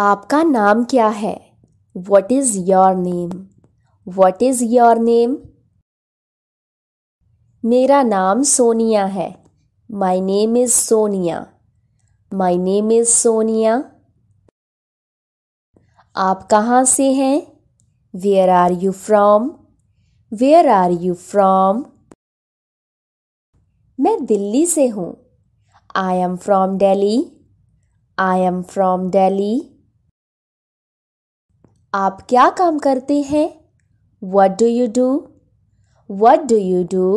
आपका नाम क्या है what is your name what is your name मेरा नाम सोनिया है my name is Sonia my name is Sonia आप कहाँ से हैं where are you from where are you from मैं दिल्ली से हूँ I am from Delhi I am from Delhi आप क्या काम करते हैं what do you do what do you do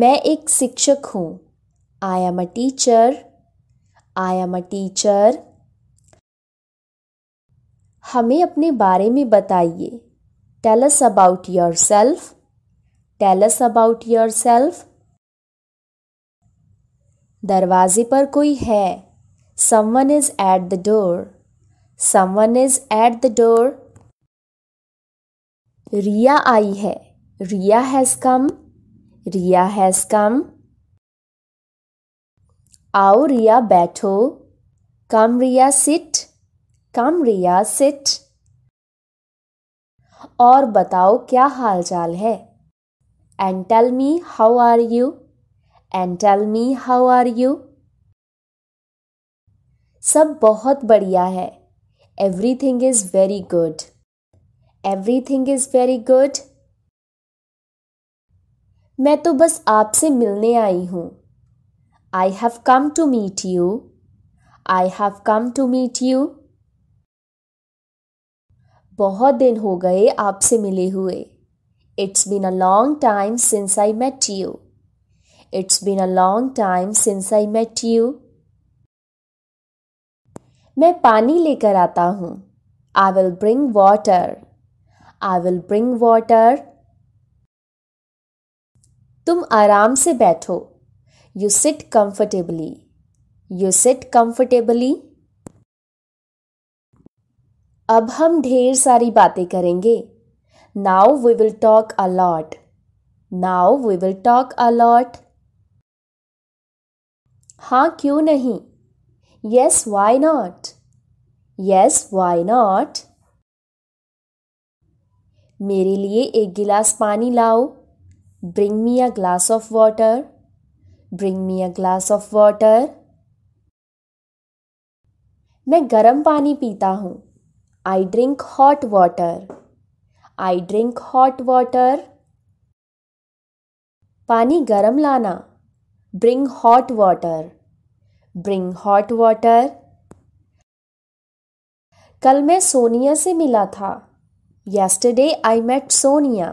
मैं एक शिक्षक हूँ I am a teacher I am a teacher हमें अपने बारे में बताइए tell us about yourself tell us about yourself दरवाजे पर कोई है someone is at the door someone is at the door Riya आई है Riya has come Riya has come आओ रिया बैठो कम रिया सिट कम रिया सिट और बताओ क्या हाल चाल है and tell me how are you and tell me how are you सब बहुत बढ़िया है Everything is very good. Everything is very good. मैं तो बस आपसे मिलने आई हूँ I have come to meet you I have come to meet you बहुत दिन हो गए आपसे मिले हुए it's been a long time since I met you it's been a long time since I met you मैं पानी लेकर आता हूँ I will bring water I will bring water तुम आराम से बैठो you sit comfortably you sit comfortably अब हम ढेर सारी बातें करेंगे now we will talk a lot now we will talk a lot हाँ क्यों नहीं Yes, why not? Yes, why not? मेरे लिए एक गिलास पानी लाओ bring me a glass of water bring me a glass of water मैं गर्म पानी पीता हूँ I drink hot water I drink hot water पानी गर्म लाना Bring hot water bring hot water कल मैं सोनिया से मिला था yesterday I met Sonia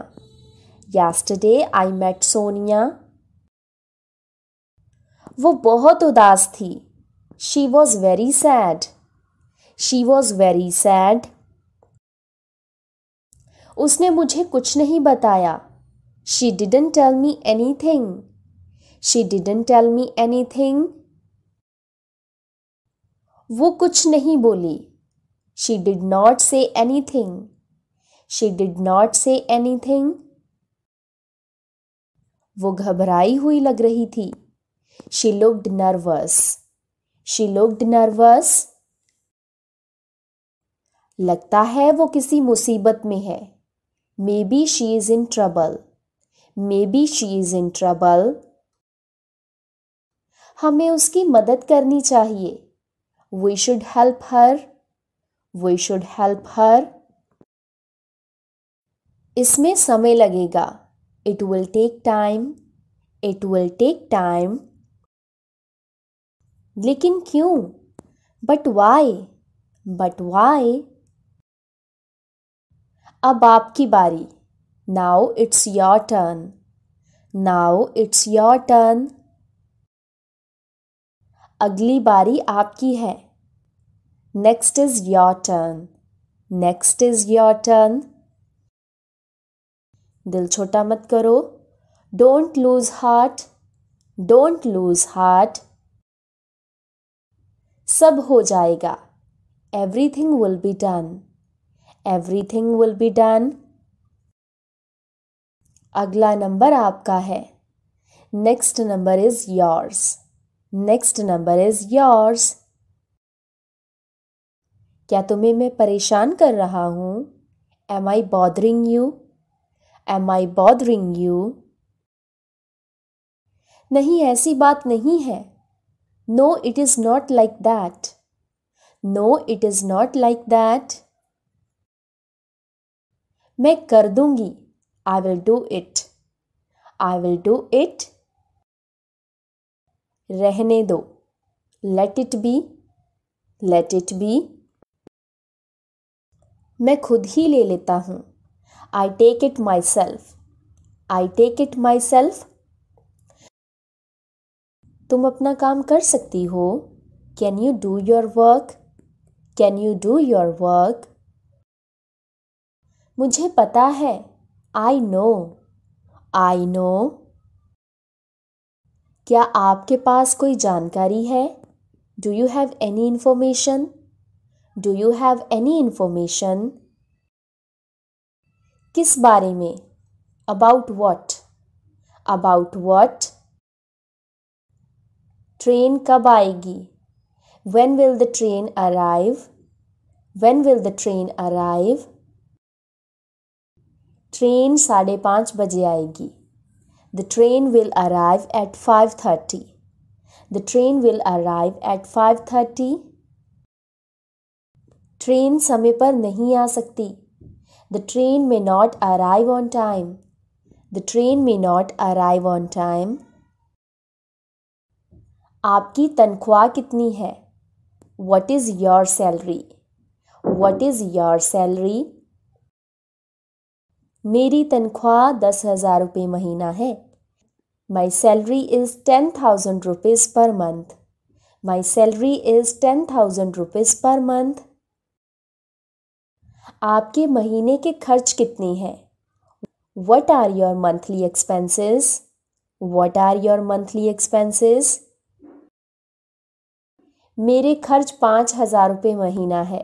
yesterday I met Sonia वो बहुत उदास थी she was very sad she was very sad उसने मुझे कुछ नहीं बताया she didn't tell me anything she didn't tell me anything वो कुछ नहीं बोली she did not say anything she did not say anything वो घबराई हुई लग रही थी she looked nervous she looked nervous लगता है वो किसी मुसीबत में है maybe she is in trouble maybe she is in trouble हमें उसकी मदद करनी चाहिए We should help her. We should help her. इसमें समय लगेगा It will take time. It will take time. लेकिन क्यों But why? But why? अब आपकी बारी Now it's your turn. Now it's your turn. अगली बारी आपकी है next is your turn next is your turn दिल छोटा मत करो don't lose heart don't lose heart सब हो जाएगा everything will be done everything will be done अगला नंबर आपका है next number is yours next number is yours क्या तुम्हें मैं परेशान कर रहा हूँ am I bothering you am I bothering you नहीं ऐसी बात नहीं है no it is not like that no it is not like that मैं कर दूंगी I will do it I will do it रहने दो let it be let it be मैं खुद ही ले लेता हूँ I take it myself I take it myself तुम अपना काम कर सकती हो can you do your work can you do your work मुझे पता है आई नो आई नो क्या आपके पास कोई जानकारी है do you have any information do you have any information किस बारे में about what about what train कब आएगी when will the train arrive when will the train arrive train साढ़े पाँच बजे आएगी the train will arrive at 5.30. The train will arrive at 5.30. Train samay par nahi aa sakti. The train may not arrive on time. The train may not arrive on time. Aapki tankhwa kitni hai? What is your salary? What is your salary? मेरी तनख्वाह दस हज़ार रुपये महीना है my salary is ten thousand rupees per month my salary is ten thousand rupees per month आपके महीने के खर्च कितने हैं what are your monthly expenses what are your monthly expenses मेरे खर्च पाँच हज़ार रुपये महीना है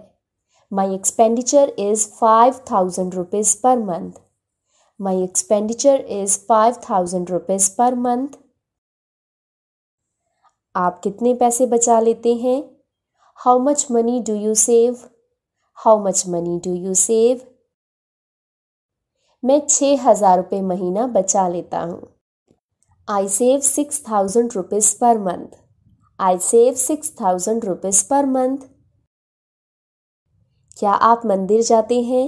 my expenditure is five thousand rupees per month My expenditure is five thousand rupees per month आप कितने पैसे बचा लेते हैं how much money do you save how much money do you save मैं छः हज़ार रुपये महीना बचा लेता हूँ I save six thousand rupees per month I save six thousand rupees per month क्या आप मंदिर जाते हैं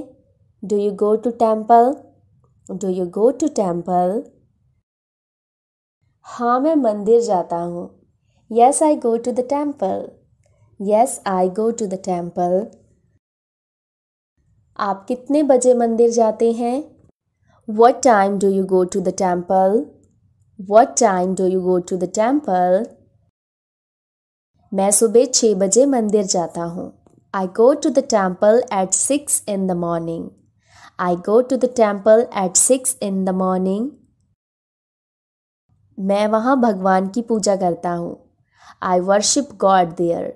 do you go to temple do you go to temple हाँ मैं मंदिर जाता हूँ yes I go to the temple yes I go to the temple आप कितने बजे मंदिर जाते हैं what time do you go to the temple what time do you go to the temple मैं सुबह छः बजे मंदिर जाता हूँ I go to the temple at six in the morning I go to the temple at six in the morning. मैं वहाँ भगवान की पूजा करता हूँ I worship God there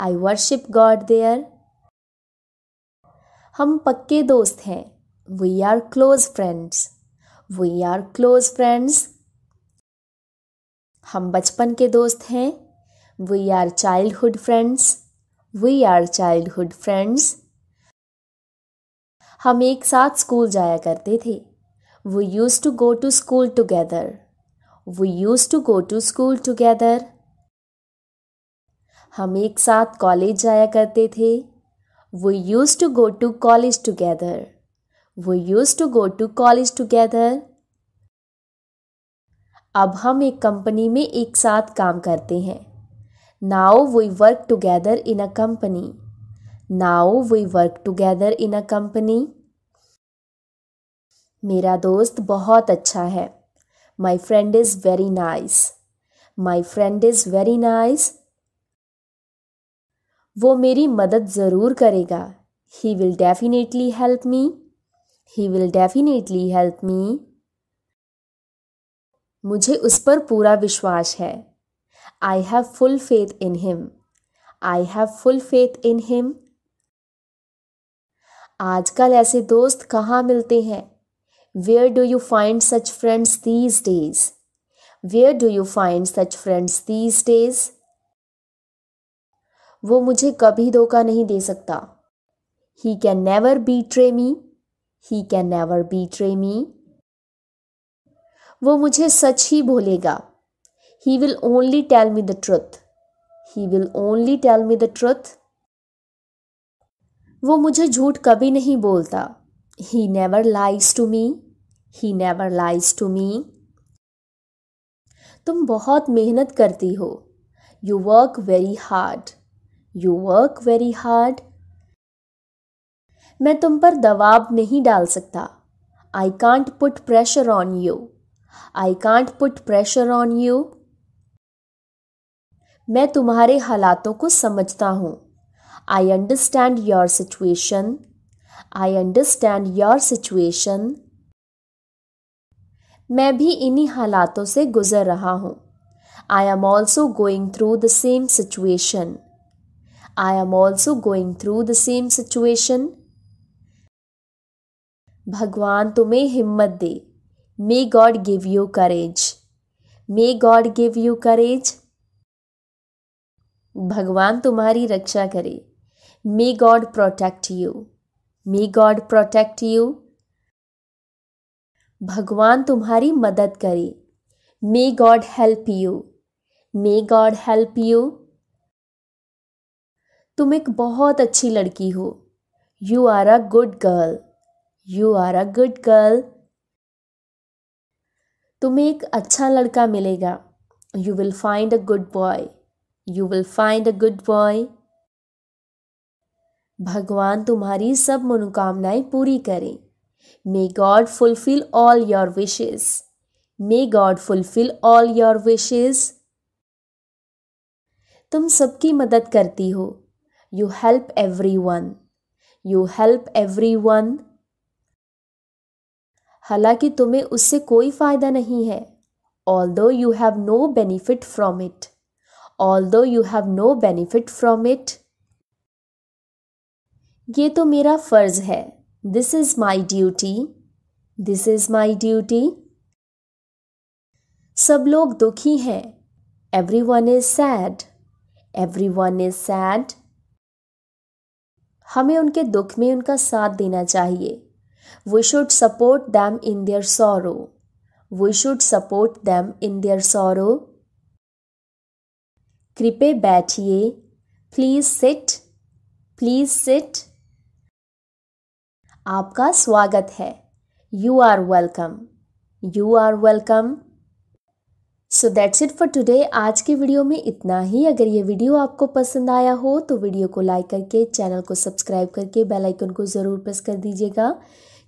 I worship God there हम पक्के दोस्त हैं we are close friends we are close friends हम बचपन के दोस्त हैं we are childhood friends we are childhood friends हम एक साथ स्कूल जाया करते थे we use to go to school together we use to go to school together हम एक साथ कॉलेज जाया करते थे we use to go to college together we use to go to college together अब हम एक कंपनी में एक साथ काम करते हैं now we work together in a company now we work together in a company मेरा दोस्त बहुत अच्छा है my friend is very nice my friend is very nice वो मेरी मदद ज़रूर करेगा he will definitely help me he will definitely help me मुझे उस पर पूरा विश्वास है I have full faith in him I have full faith in him आजकल ऐसे दोस्त कहाँ मिलते हैं where do you find such friends these days where do you find such friends these days वो मुझे कभी धोखा नहीं दे सकता he can never betray me he can never betray me वो मुझे सच ही बोलेगा he will only tell me the truth he will only tell me the truth वो मुझे झूठ कभी नहीं बोलता he never lies to me he never lies to me तुम बहुत मेहनत करती हो you work very hard you work very hard मैं तुम पर दबाव नहीं डाल सकता I can't put pressure on you I can't put pressure on you मैं तुम्हारे हालातों को समझता हूँ I understand your situation. I understand your situation. मैं भी इन्हीं हालातों से गुजर रहा हूँ I am also going through the same situation I am also going through the same situation भगवान तुम्हें हिम्मत दे may God give you courage may God give you courage भगवान तुम्हारी रक्षा करे may God protect you may God protect you भगवान तुम्हारी मदद करे may God help you may God help you तुम एक बहुत अच्छी लड़की हो you are a good girl you are a good girl तुम्हें एक अच्छा लड़का मिलेगा you will find a good boy you will find a good boy भगवान तुम्हारी सब मनोकामनाएं पूरी करें may God fulfil all your wishes may God fulfil all your wishes तुम सबकी मदद करती हो you help everyone you help everyone हालांकि तुम्हें उससे कोई फायदा नहीं है although you have no benefit from it although you have no benefit from it ये तो मेरा फ़र्ज़ है this is my duty this is my duty सब लोग दुखी हैं everyone is sad everyone is sad हमें उनके दुख में उनका साथ देना चाहिए we should support them in their sorrow we should support them in their sorrow कृपे बैठिए प्लीज़ सिट प्लीज़ सिट आपका स्वागत है you are welcome you are welcome so that's it for today आज के वीडियो में इतना ही अगर ये वीडियो आपको पसंद आया हो तो वीडियो को लाइक करके चैनल को सब्सक्राइब करके बेल आइकन को ज़रूर प्रेस कर दीजिएगा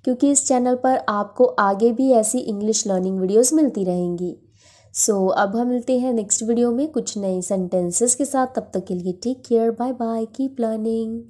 क्योंकि इस चैनल पर आपको आगे भी ऐसी इंग्लिश लर्निंग वीडियोस मिलती रहेंगी सो so, अब हम मिलते हैं नेक्स्ट वीडियो में कुछ नए सेंटेंसेस के साथ तब तक के लिए take care bye bye keep learning